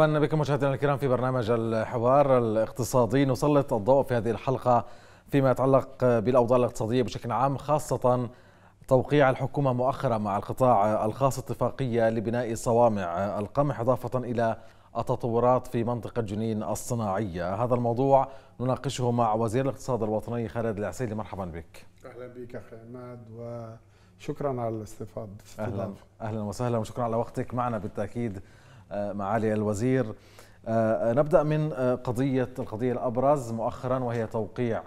مرحبا بكم مشاهدينا الكرام في برنامج الحوار الاقتصادي نسلط الضوء في هذه الحلقه فيما يتعلق بالاوضاع الاقتصاديه بشكل عام خاصه توقيع الحكومه مؤخرا مع القطاع الخاص اتفاقيه لبناء صوامع القمح اضافه الى التطورات في منطقة جنين الصناعية هذا الموضوع نناقشه مع وزير الاقتصاد الوطني خالد العسيلي مرحبا بك أهلا بك أخي عماد وشكرا على الاستفاضة أهلا, أهلا وسهلا وشكرا على وقتك معنا بالتأكيد آه، معالي الوزير آه، آه، نبدأ من قضية القضية الأبرز مؤخرا وهي توقيع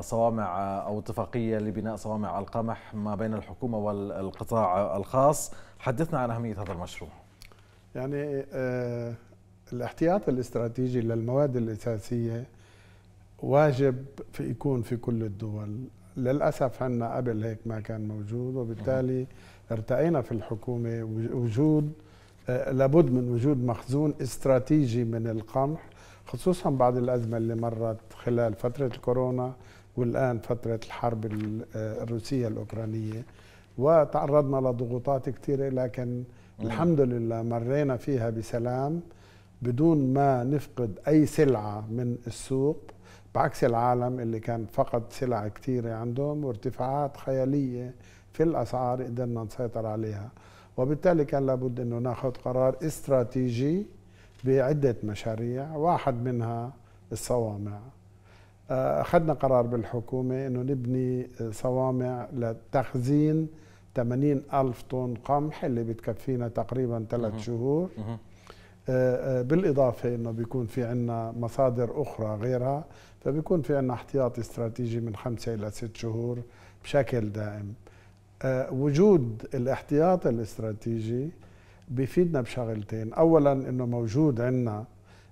صوامع أو اتفاقية لبناء صوامع القمح ما بين الحكومة والقطاع الخاص حدثنا عن أهمية هذا المشروع يعني الاحتياط الاستراتيجي للمواد الأساسية واجب في يكون في كل الدول للأسف عنا قبل هيك ما كان موجود وبالتالي ارتئينا في الحكومة وجود آه، لابد من وجود مخزون استراتيجي من القمح خصوصا بعد الأزمة اللي مرت خلال فترة الكورونا والآن فترة الحرب آه، الروسية الأوكرانية وتعرضنا لضغوطات كثيرة لكن الحمد لله مرينا فيها بسلام بدون ما نفقد أي سلعة من السوق بعكس العالم اللي كان فقد سلع كثيرة عندهم وارتفاعات خيالية في الأسعار قدرنا نسيطر عليها وبالتالي كان لابد أنه ناخذ قرار استراتيجي بعدة مشاريع واحد منها الصوامع آه، أخذنا قرار بالحكومة أنه نبني صوامع لتخزين 80 ألف طن قمح اللي بتكفينا تقريبا ثلاث شهور آه، آه، بالإضافة أنه بيكون في عندنا مصادر أخرى غيرها فبيكون في عندنا احتياط استراتيجي من خمسة إلى ست شهور بشكل دائم آه، وجود الاحتياط الاستراتيجي بيفيدنا بشغلتين اولا انه موجود عندنا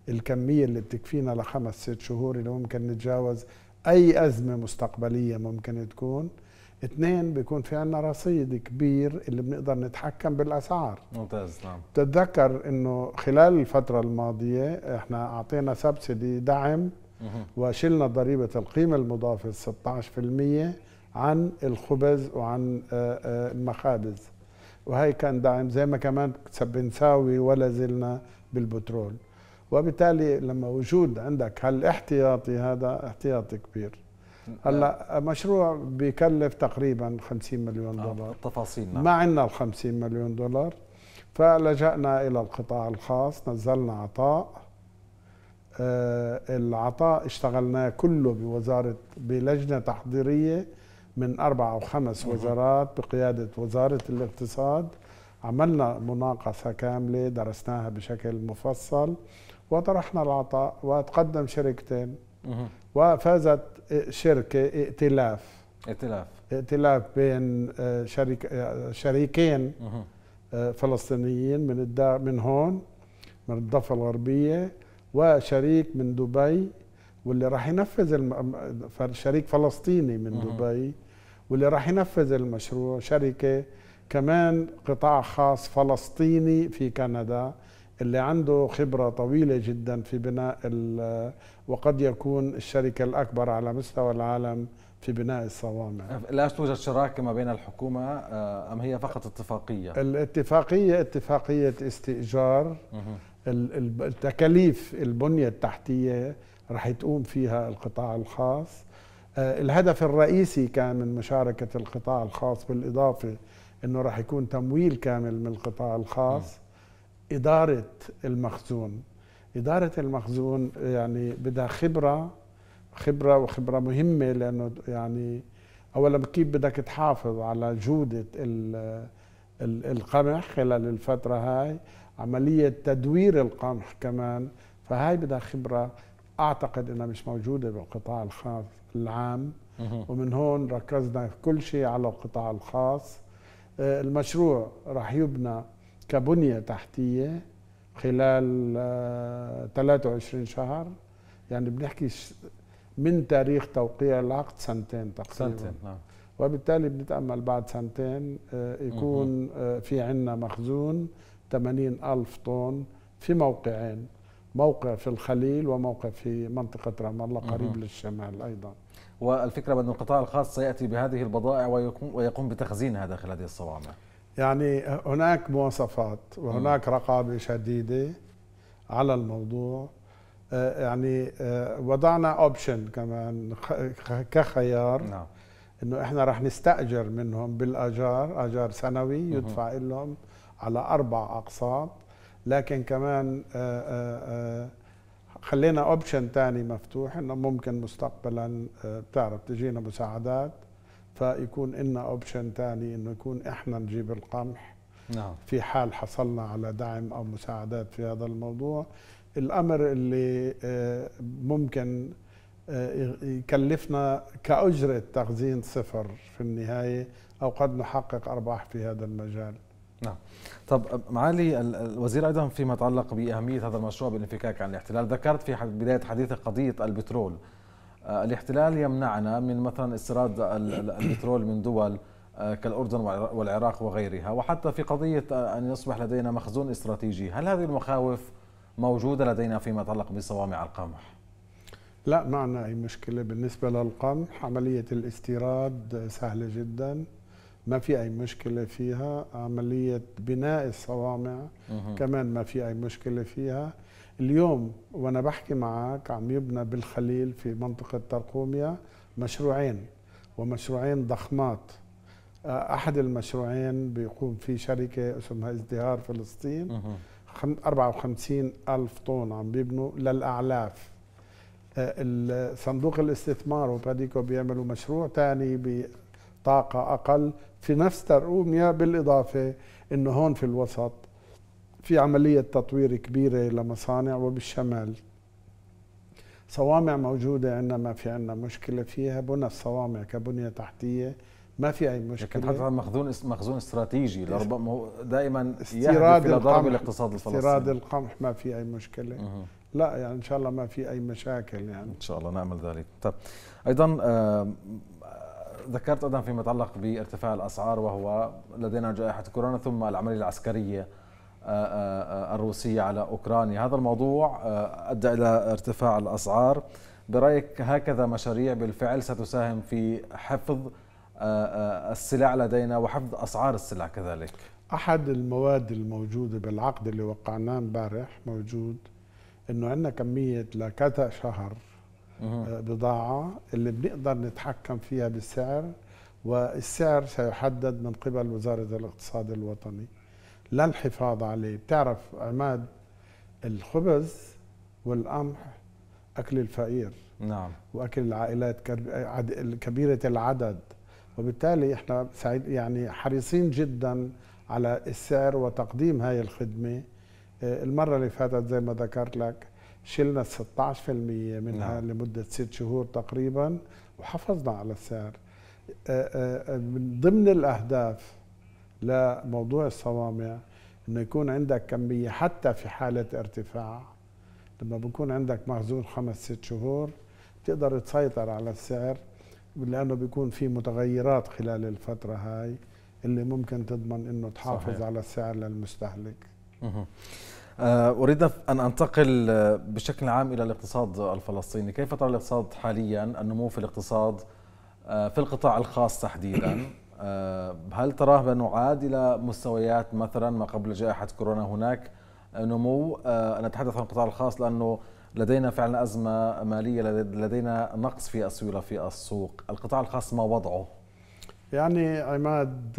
الكميه اللي بتكفينا لخمس ست شهور اللي ممكن نتجاوز اي ازمه مستقبليه ممكن تكون اثنين بيكون في عندنا رصيد كبير اللي بنقدر نتحكم بالاسعار ممتاز نعم تتذكر انه خلال الفتره الماضيه احنا اعطينا سبسيدي دعم وشلنا ضريبه القيمه المضافه 16% عن الخبز وعن آه، آه، المخابز وهي كان دعم زي ما كمان بنساوي ولا زلنا بالبترول وبالتالي لما وجود عندك هالاحتياطي هذا احتياطي كبير هلا مشروع بيكلف تقريبا 50 مليون آه، دولار تفاصيلنا نعم. ما عندنا ال 50 مليون دولار فلجأنا إلى القطاع الخاص نزلنا عطاء العطاء اشتغلناه كله بوزارة بلجنة تحضيرية من أربع أو خمس وزارات بقيادة وزارة الاقتصاد عملنا مناقصة كاملة درسناها بشكل مفصل وطرحنا العطاء وتقدم شركتين وفازت شركة ائتلاف ائتلاف ائتلاف بين آه، شريك آه، شريكين آه، فلسطينيين من الدا من هون من الضفة الغربية وشريك من دبي واللي راح ينفذ الم... شريك فلسطيني من دبي واللي راح ينفذ المشروع شركة كمان قطاع خاص فلسطيني في كندا اللي عنده خبرة طويلة جدا في بناء وقد يكون الشركة الأكبر على مستوى العالم في بناء الصوامع لا توجد شراكة ما بين الحكومة آه، أم هي فقط اتفاقية؟ الاتفاقية اتفاقية استئجار التكاليف البنية التحتية رح تقوم فيها القطاع الخاص آه، الهدف الرئيسي كان من مشاركة القطاع الخاص بالإضافة أنه راح يكون تمويل كامل من القطاع الخاص إدارة المخزون إدارة المخزون يعني بدها خبرة خبرة وخبرة مهمة لأنه يعني أولا كيف بدك تحافظ على جودة القمح خلال الفترة هاي عملية تدوير القمح كمان فهاي بدها خبرة اعتقد انها مش موجوده بالقطاع الخاص العام ومن هون ركزنا كل شيء على القطاع الخاص آه، المشروع راح يبنى كبنيه تحتيه خلال 23 آه، شهر يعني بنحكي من تاريخ توقيع العقد سنتين تقريبا سنتين نعم وبالتالي بنتامل بعد سنتين آه، يكون في عندنا مخزون 80 ألف طن في موقعين موقع في الخليل وموقع في منطقة رام الله قريب للشمال أيضا والفكرة بأن القطاع الخاص سيأتي بهذه البضائع ويقوم بتخزينها داخل هذه الصوامع يعني هناك مواصفات وهناك رقابة شديدة على الموضوع آه، يعني آه، وضعنا اوبشن كمان كخيار نعم. انه احنا راح نستاجر منهم بالاجار اجار سنوي يدفع لهم على اربع اقساط لكن كمان آه، آه، آه، خلينا اوبشن ثاني مفتوح انه ممكن مستقبلا بتعرف تجينا مساعدات فيكون إلنا اوبشن ثاني انه يكون احنا نجيب القمح نعم. في حال حصلنا على دعم او مساعدات في هذا الموضوع الامر اللي ممكن يكلفنا كاجره تخزين صفر في النهايه او قد نحقق ارباح في هذا المجال نعم طب معالي الوزير ايضا فيما يتعلق باهميه هذا المشروع بالانفكاك عن الاحتلال ذكرت في بدايه حديثك قضيه البترول آه، الاحتلال يمنعنا من مثلا استيراد البترول من دول آه، كالاردن والعراق وغيرها وحتى في قضيه آه، ان يصبح لدينا مخزون استراتيجي هل هذه المخاوف موجوده لدينا فيما يتعلق بصوامع القمح لا معنا اي مشكله بالنسبه للقمح عمليه الاستيراد سهله جدا ما في أي مشكلة فيها عملية بناء الصوامع كمان ما في أي مشكلة فيها اليوم وأنا بحكي معك عم يبنى بالخليل في منطقة ترقوميا مشروعين ومشروعين ضخمات آه، أحد المشروعين بيقوم فيه شركة اسمها ازدهار فلسطين 54 ألف طن عم بيبنوا للأعلاف آه، صندوق الاستثمار وباديكو بيعملوا مشروع ثاني طاقة أقل في نفس ترقوميا بالإضافة أنه هون في الوسط في عملية تطوير كبيرة لمصانع وبالشمال صوامع موجودة عندنا ما في عندنا مشكلة فيها بنى الصوامع كبنية تحتية ما في أي مشكلة لكن حتى مخزون مخزون استراتيجي لربما دائما استيراد القمح الاقتصاد الفلسطيني استيراد القمح ما في أي مشكلة لا يعني إن شاء الله ما في أي مشاكل يعني إن شاء الله نعمل ذلك طب أيضا ذكرت ايضا فيما يتعلق بارتفاع الاسعار وهو لدينا جائحه كورونا ثم العمليه العسكريه آه، آه، آه، الروسيه على اوكرانيا، هذا الموضوع ادى الى ارتفاع الاسعار، برايك هكذا مشاريع بالفعل ستساهم في حفظ السلع لدينا وحفظ اسعار السلع كذلك. احد المواد الموجوده بالعقد اللي وقعناه امبارح موجود انه عندنا كميه لكذا شهر آه، بضاعة اللي بنقدر نتحكم فيها بالسعر والسعر سيحدد من قبل وزارة الاقتصاد الوطني للحفاظ عليه بتعرف عماد الخبز والقمح أكل الفقير نعم وأكل العائلات كبيرة العدد وبالتالي احنا سعيد يعني حريصين جدا على السعر وتقديم هاي الخدمة آه، المرة اللي فاتت زي ما ذكرت لك شلنا 16% منها نعم. لمدة ست شهور تقريبا وحافظنا على السعر من ضمن الأهداف لموضوع الصوامع أنه يكون عندك كمية حتى في حالة ارتفاع لما بكون عندك مخزون خمس ست شهور بتقدر تسيطر على السعر لأنه بيكون في متغيرات خلال الفترة هاي اللي ممكن تضمن أنه تحافظ صحيح. على السعر للمستهلك آه، أريد أن أنتقل آه، بشكل عام إلى الاقتصاد الفلسطيني كيف ترى الاقتصاد حاليا النمو في الاقتصاد آه، في القطاع الخاص تحديدا هل تراه بأنه عاد إلى مستويات مثلا ما قبل جائحة كورونا هناك نمو أنا أتحدث عن القطاع الخاص لأنه لدينا فعلا أزمة مالية لدينا نقص في السيوله في السوق القطاع الخاص ما وضعه؟ يعني عماد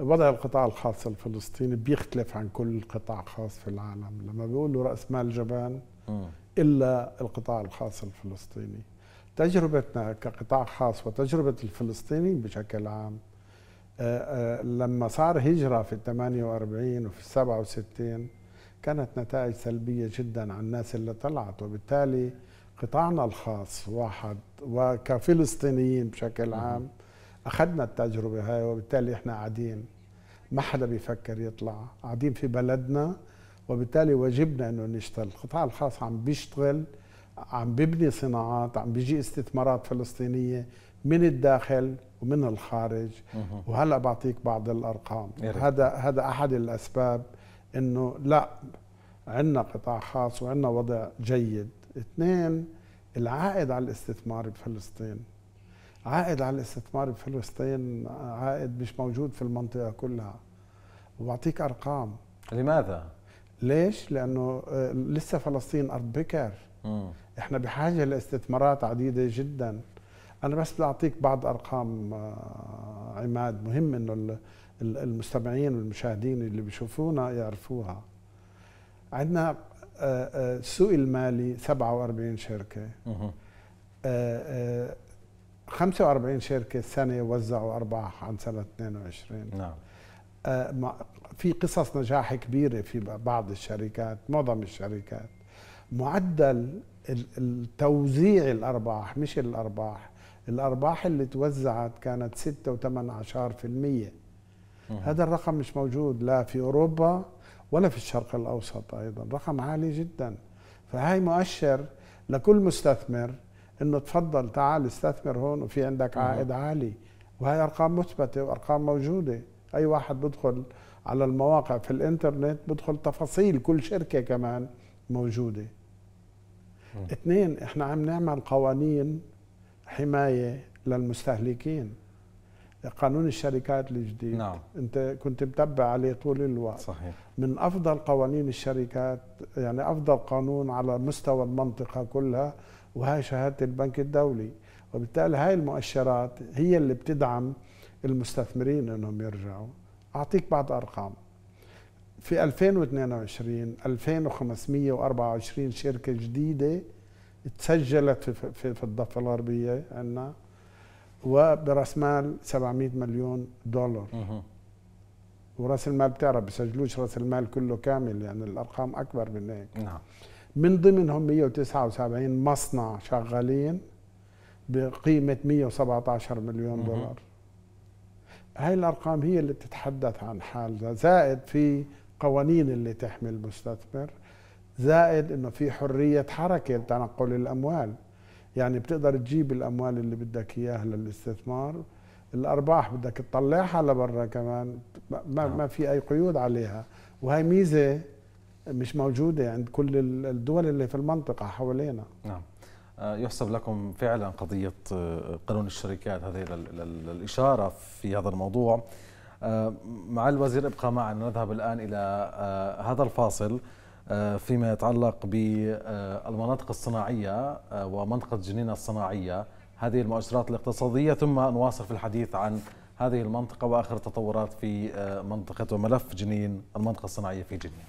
وضع القطاع الخاص الفلسطيني بيختلف عن كل قطاع خاص في العالم لما بيقولوا رأس مال جبان إلا القطاع الخاص الفلسطيني تجربتنا كقطاع خاص وتجربة الفلسطيني بشكل عام آه، آه، لما صار هجرة في 48 وفي 67 كانت نتائج سلبية جدا عن الناس اللي طلعت وبالتالي قطاعنا الخاص واحد وكفلسطينيين بشكل عام اخذنا التجربه هاي وبالتالي احنا قاعدين ما حدا بيفكر يطلع قاعدين في بلدنا وبالتالي واجبنا انه نشتغل القطاع الخاص عم بيشتغل عم ببني صناعات عم بيجي استثمارات فلسطينيه من الداخل ومن الخارج وهلا بعطيك بعض الارقام هذا هذا احد الاسباب انه لا عندنا قطاع خاص وعندنا وضع جيد اثنين العائد على الاستثمار بفلسطين عائد على الاستثمار بفلسطين عائد مش موجود في المنطقة كلها وبعطيك أرقام لماذا؟ ليش؟ لأنه آه، لسه فلسطين أرض بكر مم. إحنا بحاجة لاستثمارات عديدة جدا أنا بس بدي أعطيك بعض أرقام آه، عماد مهم إنه المستمعين والمشاهدين اللي بيشوفونا يعرفوها عندنا السوق آه، المالي 47 شركة مم. 45 شركه السنه وزعوا ارباح عن سنه 22 نعم آه، في قصص نجاح كبيره في بعض الشركات معظم الشركات معدل التوزيع الارباح مش الارباح الارباح اللي توزعت كانت 6 و8 المية هذا الرقم مش موجود لا في اوروبا ولا في الشرق الاوسط ايضا رقم عالي جدا فهي مؤشر لكل مستثمر انه تفضل تعال استثمر هون وفي عندك عائد عالي وهي ارقام مثبته وارقام موجوده اي واحد بدخل على المواقع في الانترنت بدخل تفاصيل كل شركه كمان موجوده اثنين احنا عم نعمل قوانين حمايه للمستهلكين قانون الشركات الجديد نعم. انت كنت متبع عليه طول الوقت صحيح من افضل قوانين الشركات يعني افضل قانون على مستوى المنطقه كلها وهي شهادة البنك الدولي وبالتالي هاي المؤشرات هي اللي بتدعم المستثمرين انهم يرجعوا اعطيك بعض ارقام في 2022 2524 شركه جديده تسجلت في, في, في الضفه الغربيه عندنا وبراس مال 700 مليون دولار وراس المال بتعرف بيسجلوش راس المال كله كامل يعني الارقام اكبر من هيك نعم من ضمنهم 179 مصنع شغالين بقيمة 117 مليون دولار هاي الأرقام هي اللي بتتحدث عن حالها زائد في قوانين اللي تحمي المستثمر زائد انه في حريه حركه لتنقل الاموال يعني بتقدر تجيب الاموال اللي بدك اياها للاستثمار الارباح بدك تطلعها لبرا كمان ما, ما نعم. في اي قيود عليها وهي ميزه مش موجوده عند كل الدول اللي في المنطقه حوالينا نعم آه، يحسب لكم فعلا قضيه آه، قانون الشركات هذه الاشاره في هذا الموضوع آه، مع الوزير ابقى معنا نذهب الان الى هذا الفاصل فيما يتعلق بالمناطق الصناعيه ومنطقه جنينه الصناعيه هذه المؤشرات الاقتصاديه ثم نواصل في الحديث عن هذه المنطقه واخر التطورات في منطقه وملف جنين المنطقه الصناعيه في جنين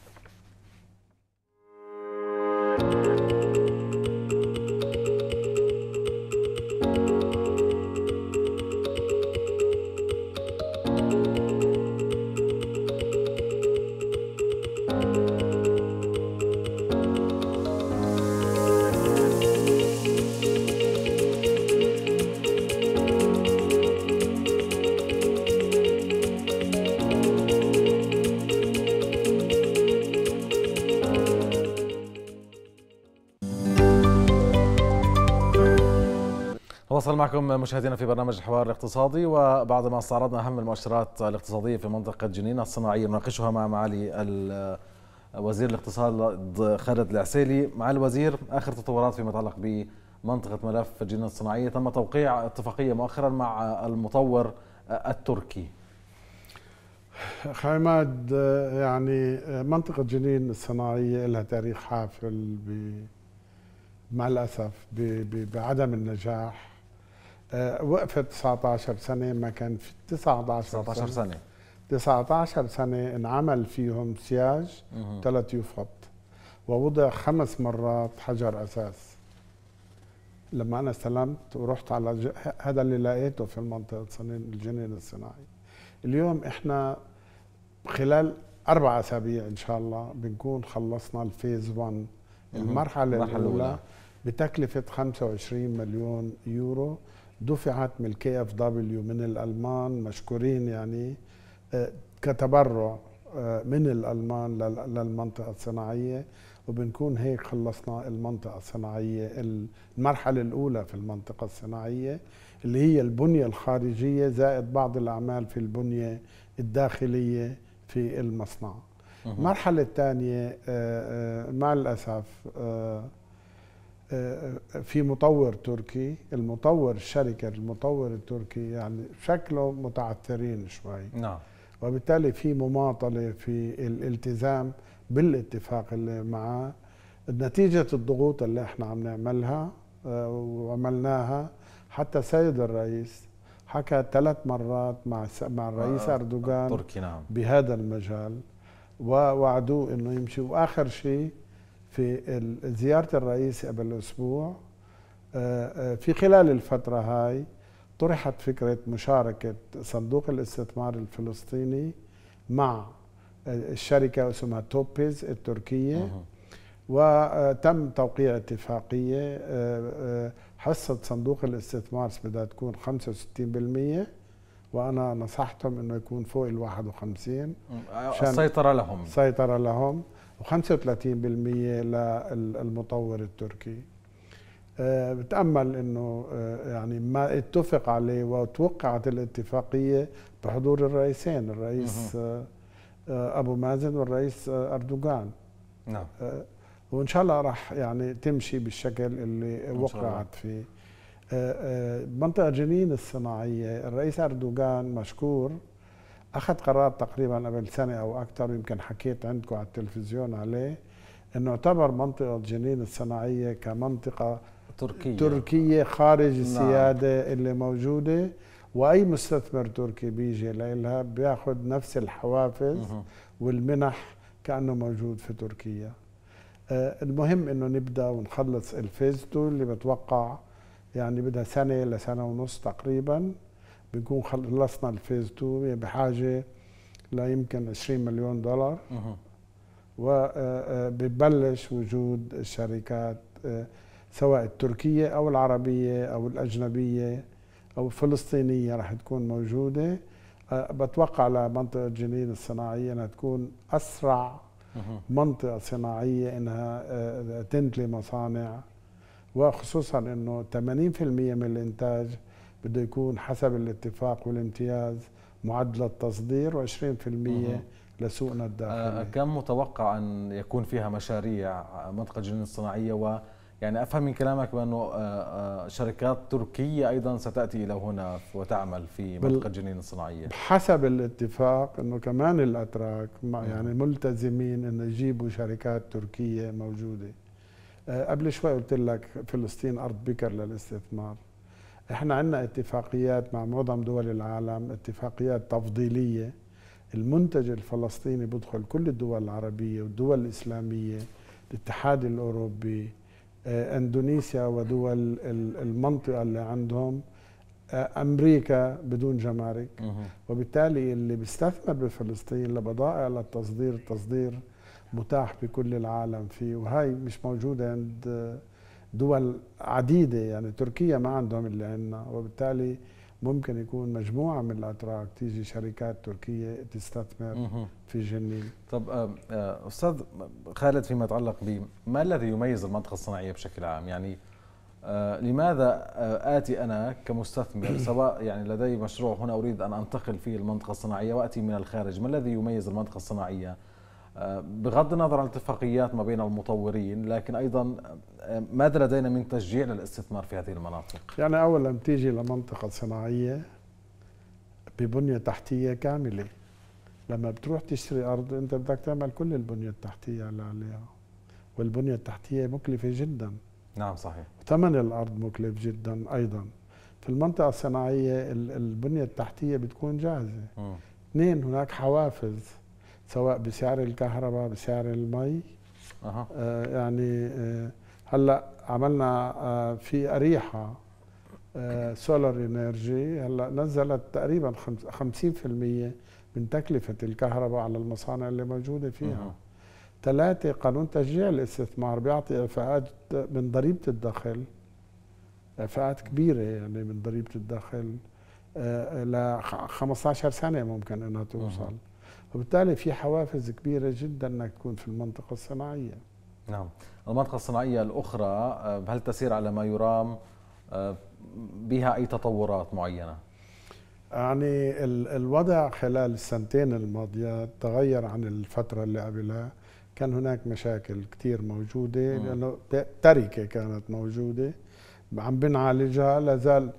نواصل معكم مشاهدينا في برنامج الحوار الاقتصادي وبعد ما استعرضنا اهم المؤشرات الاقتصاديه في منطقه جنين الصناعيه نناقشها مع معالي وزير الاقتصاد خالد العسيلي مع الوزير اخر تطورات فيما يتعلق بمنطقه ملف جنين الصناعيه تم توقيع اتفاقيه مؤخرا مع المطور التركي عماد يعني منطقه جنين الصناعيه لها تاريخ حافل ب مع الاسف بعدم النجاح آه، وقفت 19 سنه ما كان في 19 19 سنه, سنة. 19 سنه انعمل فيهم سياج ثلاث يفط ووضع خمس مرات حجر اساس لما انا استلمت ورحت على ج... هذا اللي لقيته في المنطقه الجنين الصناعي اليوم احنا خلال اربع اسابيع ان شاء الله بنكون خلصنا الفيز 1 المرحله الاولى بتكلفه 25 مليون يورو دفعت من الكي اف دبليو من الالمان مشكورين يعني آه، كتبرع آه، من الالمان للمنطقه الصناعيه وبنكون هيك خلصنا المنطقه الصناعيه المرحله الاولى في المنطقه الصناعيه اللي هي البنيه الخارجيه زائد بعض الاعمال في البنيه الداخليه في المصنع المرحله الثانيه آه، مع الاسف في مطور تركي المطور الشركة المطور التركي يعني شكله متعثرين شوي نعم وبالتالي في مماطلة في الالتزام بالاتفاق اللي معاه نتيجة الضغوط اللي احنا عم نعملها آه، وعملناها حتى سيد الرئيس حكى ثلاث مرات مع مع الرئيس آه، اردوغان نعم. بهذا المجال ووعدوه انه يمشي واخر شيء في زيارة الرئيس قبل أسبوع آه، آه، في خلال الفترة هاي طرحت فكرة مشاركة صندوق الاستثمار الفلسطيني مع آه، الشركة اسمها توبيز التركية وتم توقيع اتفاقية حصة صندوق الاستثمار بدها تكون 65% وانا نصحتهم انه يكون فوق ال 51 السيطره لهم سيطره لهم و35% للمطور التركي آه، بتامل انه آه، يعني ما اتفق عليه وتوقعت الاتفاقيه بحضور الرئيسين الرئيس آه، ابو مازن والرئيس اردوغان نعم وان شاء الله راح يعني تمشي بالشكل اللي وقعت فيه منطقه جنين الصناعيه الرئيس اردوغان مشكور اخذ قرار تقريبا قبل سنه او اكثر يمكن حكيت عندكم على التلفزيون عليه انه اعتبر منطقه جنين الصناعيه كمنطقه تركيه تركيه خارج نعم. السياده نعم. اللي موجوده واي مستثمر تركي بيجي لها بياخذ نفس الحوافز مه. والمنح كانه موجود في تركيا آه، المهم انه نبدا ونخلص الفيز اللي بتوقع يعني بدها سنه لسنه ونص تقريبا بنكون خلصنا الفيز 2 بحاجه لا يمكن 20 مليون دولار وببلش آه، آه، وجود الشركات آه، سواء التركيه او العربيه او الاجنبيه او الفلسطينيه رح تكون موجوده بتوقع لمنطقه جنين الصناعيه انها تكون اسرع منطقه صناعيه انها تنتج مصانع وخصوصا انه 80% من الانتاج بده يكون حسب الاتفاق والامتياز معدل التصدير و20% لسوقنا الداخلي آه، كم متوقع ان يكون فيها مشاريع منطقه الجنين الصناعيه و يعني افهم من كلامك بانه آه، آه، شركات تركيه ايضا ستاتي الى هنا وتعمل في منطقه الجنين الصناعيه بحسب الاتفاق انه كمان الاتراك يعني ملتزمين انه يجيبوا شركات تركيه موجوده قبل شوي قلت لك فلسطين ارض بكر للاستثمار احنا عندنا اتفاقيات مع معظم دول العالم اتفاقيات تفضيليه المنتج الفلسطيني بدخل كل الدول العربيه والدول الاسلاميه الاتحاد الاوروبي آه، اندونيسيا ودول المنطقه اللي عندهم آه، امريكا بدون جمارك وبالتالي اللي بيستثمر بفلسطين لبضائع للتصدير التصدير متاح بكل العالم فيه وهي مش موجوده عند دول عديده يعني تركيا ما عندهم اللي عندنا وبالتالي ممكن يكون مجموعه من الاتراك تيجي شركات تركيه تستثمر في جنين طب آه، آه، استاذ خالد فيما يتعلق بما الذي يميز المنطقه الصناعيه بشكل عام يعني آه، لماذا آتي أنا كمستثمر سواء يعني لدي مشروع هنا أريد أن أنتقل فيه المنطقة الصناعية وأتي من الخارج ما الذي يميز المنطقة الصناعية آه، بغض النظر عن الاتفاقيات ما بين المطورين لكن ايضا آه، ماذا لدينا من تشجيع للاستثمار في هذه المناطق؟ يعني اولا تيجي لمنطقه صناعيه ببنيه تحتيه كامله لما بتروح تشتري ارض انت بدك تعمل كل البنيه التحتيه اللي عليها والبنيه التحتيه مكلفه جدا نعم صحيح ثمن الارض مكلف جدا ايضا في المنطقه الصناعيه البنيه التحتيه بتكون جاهزه اثنين هناك حوافز سواء بسعر الكهرباء بسعر المي أه. آه يعني آه هلا عملنا آه في أريحة آه سولار انرجي هلا نزلت تقريبا 50% من تكلفة الكهرباء على المصانع اللي موجودة فيها أه. ثلاثة قانون تشجيع الاستثمار بيعطي إعفاءات من ضريبة الدخل إعفاءات كبيرة يعني من ضريبة الدخل آه، ل 15 سنة ممكن إنها توصل أه. وبالتالي في حوافز كبيره جدا انك تكون في المنطقه الصناعيه نعم المنطقه الصناعيه الاخرى آه، هل تسير على ما يرام آه، بها اي تطورات معينه يعني الوضع خلال السنتين الماضية تغير عن الفترة اللي قبلها كان هناك مشاكل كثير موجودة لأنه تركة كانت موجودة عم بنعالجها لازال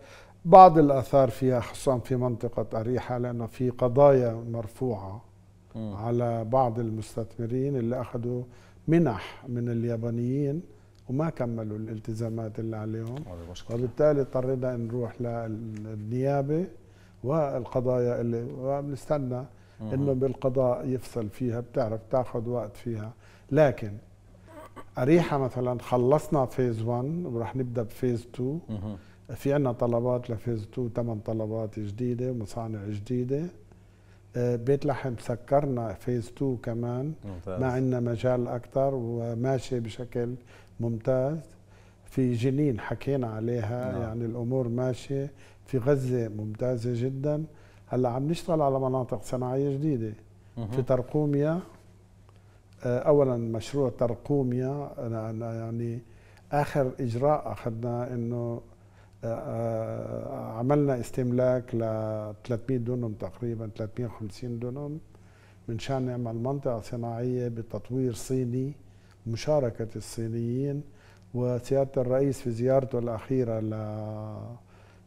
بعض الآثار فيها خصوصا في منطقة أريحة لأنه في قضايا مرفوعة م. على بعض المستثمرين اللي أخذوا منح من اليابانيين وما كملوا الالتزامات اللي عليهم وبالتالي اضطرينا نروح للنيابة والقضايا اللي بنستنى انه بالقضاء يفصل فيها بتعرف تاخذ وقت فيها لكن أريحة مثلا خلصنا فيز 1 ورح نبدا بفيز 2 في عندنا طلبات لفيز 2 ثمان طلبات جديده ومصانع جديده بيت لحم سكرنا فيز 2 كمان ممتاز. ما عندنا مجال اكثر وماشي بشكل ممتاز في جنين حكينا عليها نعم. يعني الامور ماشيه في غزه ممتازه جدا هلا عم نشتغل على مناطق صناعيه جديده مه. في ترقوميا آه، اولا مشروع ترقوميا يعني اخر اجراء اخذناه انه آه، آه، عملنا استملاك ل 300 دونم تقريبا 350 دونم من شان نعمل منطقه صناعيه بتطوير صيني مشاركه الصينيين وسياده الرئيس في زيارته الاخيره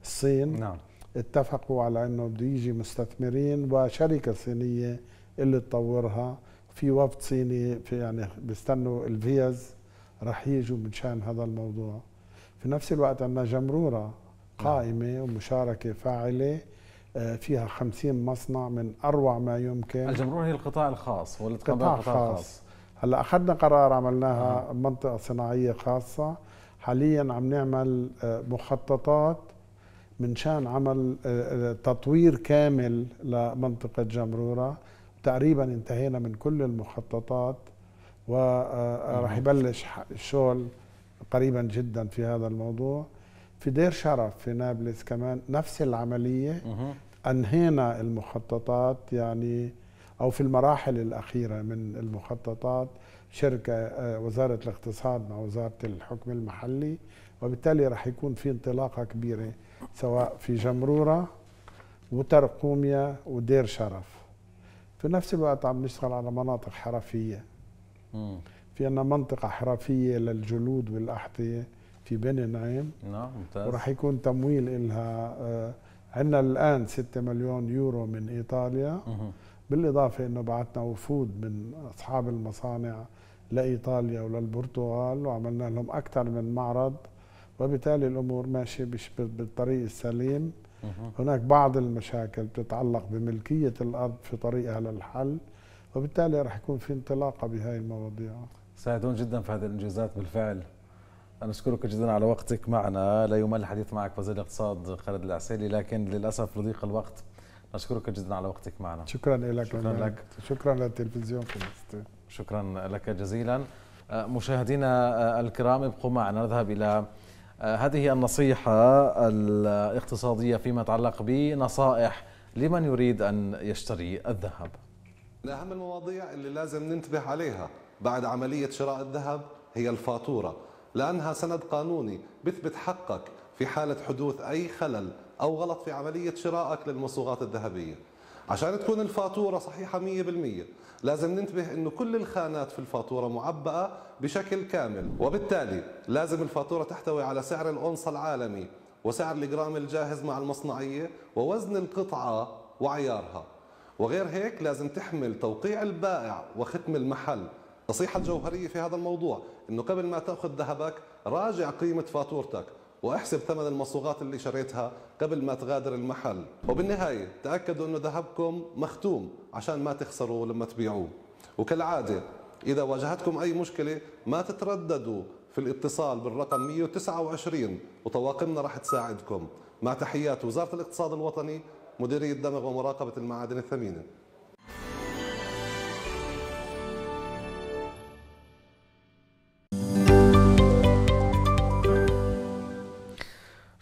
للصين نعم اتفقوا على انه بده يجي مستثمرين وشركه صينيه اللي تطورها في وفد صيني في يعني بيستنوا الفيز رح يجوا من شان هذا الموضوع في نفس الوقت عندنا جمرورة قائمة ومشاركة فاعلة آه، فيها 50 مصنع من أروع ما يمكن الجمرورة هي القطاع الخاص ولا القطاع الخاص. خاص. هلا أخذنا قرار عملناها آه. منطقة صناعية خاصة حاليا عم نعمل آه، مخططات من شان عمل آه، تطوير كامل لمنطقة جمرورة تقريبا انتهينا من كل المخططات وراح نعم. يبلش الشغل قريبا جدا في هذا الموضوع في دير شرف في نابلس كمان نفس العملية أنهينا المخططات يعني أو في المراحل الأخيرة من المخططات شركة آه، وزارة الاقتصاد مع وزارة الحكم المحلي وبالتالي رح يكون في انطلاقة كبيرة سواء في جمرورة وترقوميا ودير شرف في نفس الوقت عم نشتغل على مناطق حرفية في عندنا منطقة حرفية للجلود والأحذية في بني نعيم نعم ممتاز وراح يكون تمويل إلها آه، عندنا الآن 6 مليون يورو من إيطاليا مه. بالإضافة أنه بعثنا وفود من أصحاب المصانع لإيطاليا وللبرتغال وعملنا لهم أكثر من معرض وبالتالي الأمور ماشية بالطريق السليم هناك بعض المشاكل بتتعلق بملكية الأرض في طريقها للحل وبالتالي رح يكون في انطلاقة بهاي المواضيع سعيدون جدا في هذه الانجازات بالفعل أنا أشكرك جدا على وقتك معنا لا يمل الحديث معك وزير الاقتصاد خالد العسيلي لكن للأسف لضيق الوقت نشكرك جدا على وقتك معنا شكرا لك شكرا لك شكرا للتلفزيون شكرا لك جزيلا آه، مشاهدينا آه، الكرام ابقوا معنا نذهب إلى آه، هذه النصيحة الاقتصادية فيما يتعلق بنصائح لمن يريد أن يشتري الذهب من أهم المواضيع اللي لازم ننتبه عليها بعد عملية شراء الذهب هي الفاتورة لأنها سند قانوني بثبت حقك في حالة حدوث أي خلل أو غلط في عملية شرائك للمصوغات الذهبية عشان تكون الفاتورة صحيحة 100% لازم ننتبه أنه كل الخانات في الفاتورة معبأة بشكل كامل وبالتالي لازم الفاتورة تحتوي على سعر الأونصة العالمي وسعر الجرام الجاهز مع المصنعية ووزن القطعة وعيارها وغير هيك لازم تحمل توقيع البائع وختم المحل نصيحة الجوهرية في هذا الموضوع انه قبل ما تاخذ ذهبك راجع قيمة فاتورتك واحسب ثمن المصوغات اللي شريتها قبل ما تغادر المحل وبالنهاية تأكدوا انه ذهبكم مختوم عشان ما تخسروا لما تبيعوه وكالعادة إذا واجهتكم أي مشكلة ما تترددوا في الاتصال بالرقم 129 وطواقمنا راح تساعدكم مع تحيات وزارة الاقتصاد الوطني مديرية دمغ ومراقبة المعادن الثمينة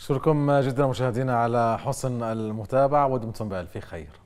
أشكركم جدا مشاهدينا على حسن المتابعة ودمتم بألف خير